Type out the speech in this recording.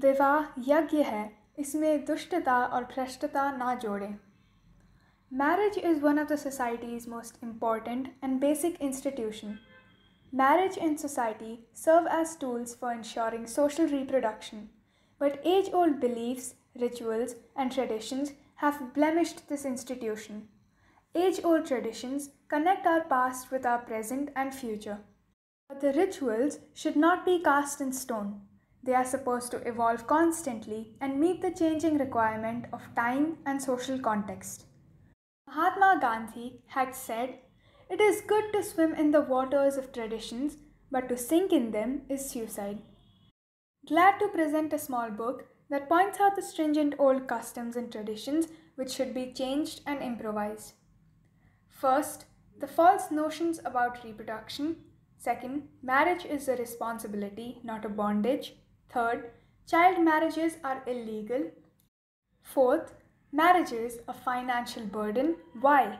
विवाह यज्ञ है इसमें दुष्टता और भ्रष्टता ना जोड़ें Marriage is one of the society's most important and basic institution. Marriage in society serve as tools for ensuring social reproduction, but age-old beliefs, rituals, and traditions have blemished this institution. Age-old traditions connect our past with our present and future. But the rituals should not be cast in stone. They are supposed to evolve constantly and meet the changing requirement of time and social context. Mahatma Gandhi had said, It is good to swim in the waters of traditions, but to sink in them is suicide. Glad to present a small book that points out the stringent old customs and traditions which should be changed and improvised. First, the false notions about reproduction. Second, marriage is a responsibility, not a bondage. Third, child marriages are illegal. Fourth, marriages a financial burden. Why?